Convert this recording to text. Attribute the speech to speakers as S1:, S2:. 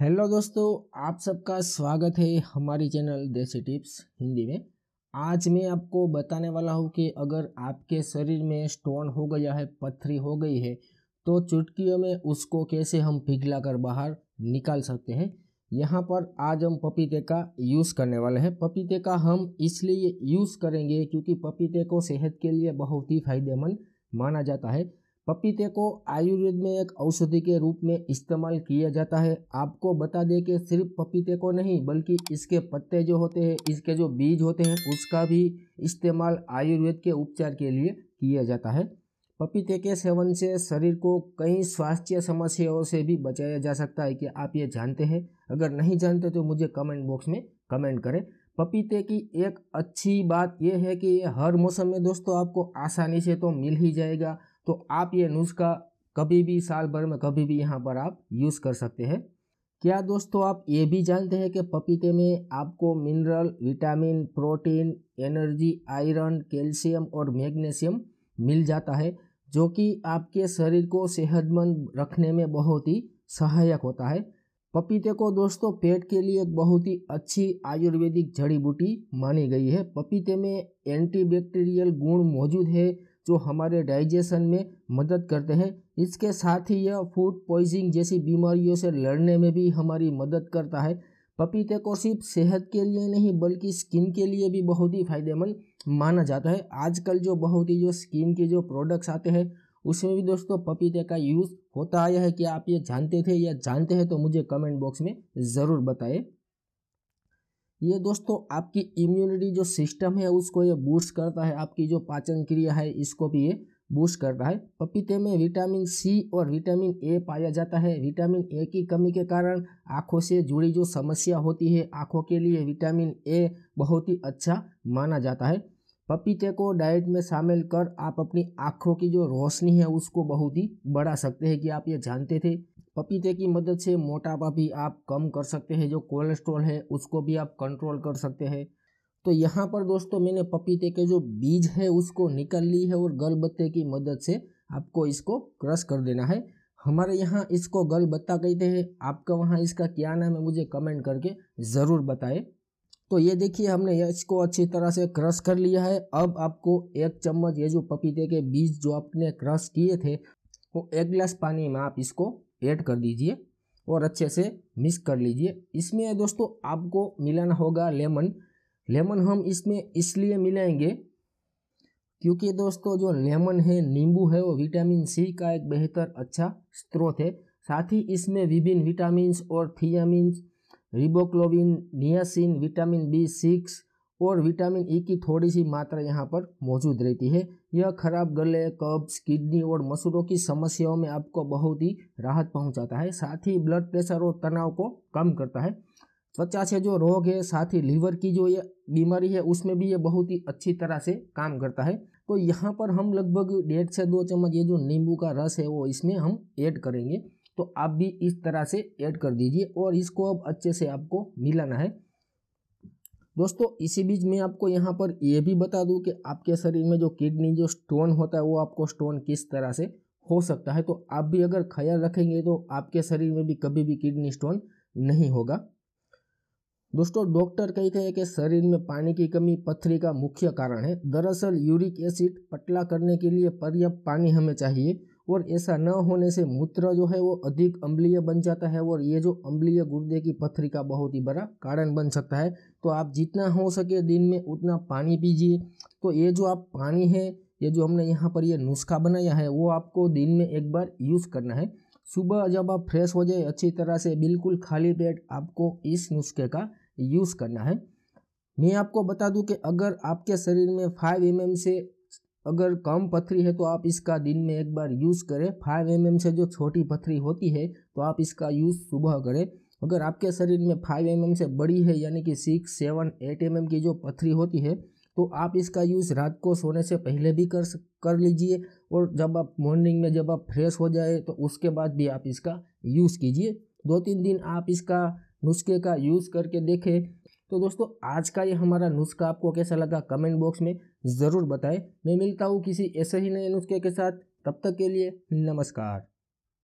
S1: hello दोस्तों आप सबका स्वागत है हमारी चैनल देसी टिप्स हिंदी में आज मैं आपको बताने वाला हूँ कि अगर आपके शरीर में स्टोन हो गया है पत्थरी हो गई है तो चुटकियों में उसको कैसे हम पिघला कर बाहर निकाल सकते हैं यहाँ पर आज हम पपीते का यूज़ करने वाले हैं पपीते का हम इसलिए यूज़ करेंगे क्योंकि पपीते को सेहत के लिए बहुत ही फायदेमंद माना जाता है पपीते को आयुर्वेद में एक औषधि के रूप में इस्तेमाल किया जाता है आपको बता दें कि सिर्फ पपीते को नहीं बल्कि इसके पत्ते जो होते हैं इसके जो बीज होते हैं उसका भी इस्तेमाल आयुर्वेद के उपचार के लिए किया जाता है पपीते के सेवन से शरीर को कई स्वास्थ्य समस्याओं से भी बचाया जा सकता है कि आप ये जानते हैं अगर नहीं जानते तो मुझे कमेंट बॉक्स में कमेंट करें पपीते की एक अच्छी बात यह है कि ये हर मौसम में दोस्तों आपको आसानी से तो मिल ही जाएगा तो आप ये नुस्खा कभी भी साल भर में कभी भी यहाँ पर आप यूज़ कर सकते हैं क्या दोस्तों आप ये भी जानते हैं कि पपीते में आपको mineral vitamin protein energy iron calcium और मैग्नीशियम मिल जाता है जो कि आपके शरीर को सेहतमंद रखने में बहुत ही सहायक होता है पपीते को दोस्तों पेट के लिए एक बहुत ही अच्छी आयुर्वेदिक जड़ी बूटी मानी गई है पपीते में एंटीबैक्टीरियल गुण मौजूद है जो हमारे डाइजेशन में मदद करते हैं इसके साथ ही यह फूड पॉइजिंग जैसी बीमारियों से लड़ने में भी हमारी मदद करता है पपीते को सिर्फ सेहत के लिए नहीं बल्कि स्किन के लिए भी बहुत ही फ़ायदेमंद माना जाता है आजकल जो बहुत ही जो स्किन के जो प्रोडक्ट्स आते हैं उसमें भी दोस्तों पपीते का यूज़ होता आया है कि आप ये जानते थे या जानते हैं तो मुझे कमेंट बॉक्स में ज़रूर बताएं ये दोस्तों आपकी इम्यूनिटी जो सिस्टम है उसको ये बूस्ट करता है आपकी जो पाचन क्रिया है इसको भी ये बूस्ट करता है पपीते में विटामिन सी और विटामिन ए पाया जाता है विटामिन ए की कमी के कारण आँखों से जुड़ी जो समस्या होती है आँखों के लिए विटामिन ए बहुत ही अच्छा माना जाता है पपीते को डाइट में शामिल कर आप अपनी आँखों की जो रोशनी है उसको बहुत ही बढ़ा सकते हैं कि आप ये जानते थे पपीते की मदद से मोटापा भी आप कम कर सकते हैं जो कोलेस्ट्रॉल है उसको भी आप कंट्रोल कर सकते हैं तो यहाँ पर दोस्तों मैंने पपीते के जो बीज है उसको निकल ली है और गलबत्ते की मदद से आपको इसको क्रश कर देना है हमारे यहाँ इसको गलबत्ता कहते हैं आपका वहाँ इसका क्या नाम है मुझे कमेंट करके ज़रूर बताए तो ये देखिए हमने इसको अच्छी तरह से क्रश कर लिया है अब आपको एक चम्मच ये जो पपीते के बीज जो आपने क्रश किए थे वो एक गिलास पानी में आप इसको ऐड कर दीजिए और अच्छे से मिक्स कर लीजिए इसमें दोस्तों आपको मिलाना होगा लेमन लेमन हम इसमें इसलिए मिलाएंगे क्योंकि दोस्तों जो लेमन है नींबू है वो विटामिन सी का एक बेहतर अच्छा स्रोत है साथ ही इसमें विभिन्न विटामिन और thiamine riboflavin niacin vitamin B six और विटामिन ई e की थोड़ी सी मात्रा यहाँ पर मौजूद रहती है यह खराब गले कब्ज किडनी और मसूरों की समस्याओं में आपको बहुत ही राहत पहुँचाता है साथ ही ब्लड प्रेशर और तनाव को कम करता है त्वचा से जो रोग है साथ ही लीवर की जो ये बीमारी है उसमें भी ये बहुत ही अच्छी तरह से काम करता है तो यहाँ पर हम लगभग डेढ़ से दो चम्मच ये जो नींबू का रस है वो इसमें हम ऐड करेंगे तो आप भी इस तरह से ऐड कर दीजिए और इसको अब अच्छे से आपको मिलाना है दोस्तों इसी बीच मैं आपको यहाँ पर यह भी बता दूँ कि आपके शरीर में जो किडनी जो स्टोन होता है वो आपको स्टोन किस तरह से हो सकता है तो आप भी अगर ख्याल रखेंगे तो आपके शरीर में भी कभी भी किडनी स्टोन नहीं होगा दोस्तों डॉक्टर कहते हैं कि शरीर में पानी की कमी पथरी का मुख्य कारण है दरअसल यूरिक एसिड पतला करने के लिए पर्याप्त पानी हमें चाहिए और ऐसा न होने से मूत्र जो है वो अधिक अम्लीय बन जाता है और ये जो अम्लीय गुर्दे की पथरी का बहुत ही बड़ा कारण बन सकता है तो आप जितना हो सके दिन में उतना पानी पीजिए तो ये जो आप पानी है ये जो हमने यहाँ पर ये नुस्खा बनाया है वो आपको दिन में एक बार यूज़ करना है सुबह जब आप फ्रेश हो जाए अच्छी तरह से बिल्कुल खाली पेट आपको इस नुस्खे का यूज़ करना है मैं आपको बता दूं कि अगर आपके शरीर में 5 एम mm से अगर कम पथरी है तो आप इसका दिन में एक बार यूज़ करें फाइव एम से जो छोटी पथरी होती है तो आप इसका यूज़ सुबह करें अगर आपके शरीर में फाइव एम से बड़ी है यानी कि सिक्स सेवन एट एम की जो पथरी होती है तो आप इसका यूज़ रात को सोने से पहले भी कर कर लीजिए और जब आप मॉर्निंग में जब आप फ्रेश हो जाए तो उसके बाद भी आप इसका यूज़ कीजिए दो तीन दिन आप इसका नुस्खे का यूज़ करके देखें तो दोस्तों आज का ये हमारा नुस्खा आपको कैसा लगा कमेंट बॉक्स में ज़रूर बताएं मैं मिलता हूँ किसी ऐसे ही नए नुस्खे के साथ तब तक के लिए नमस्कार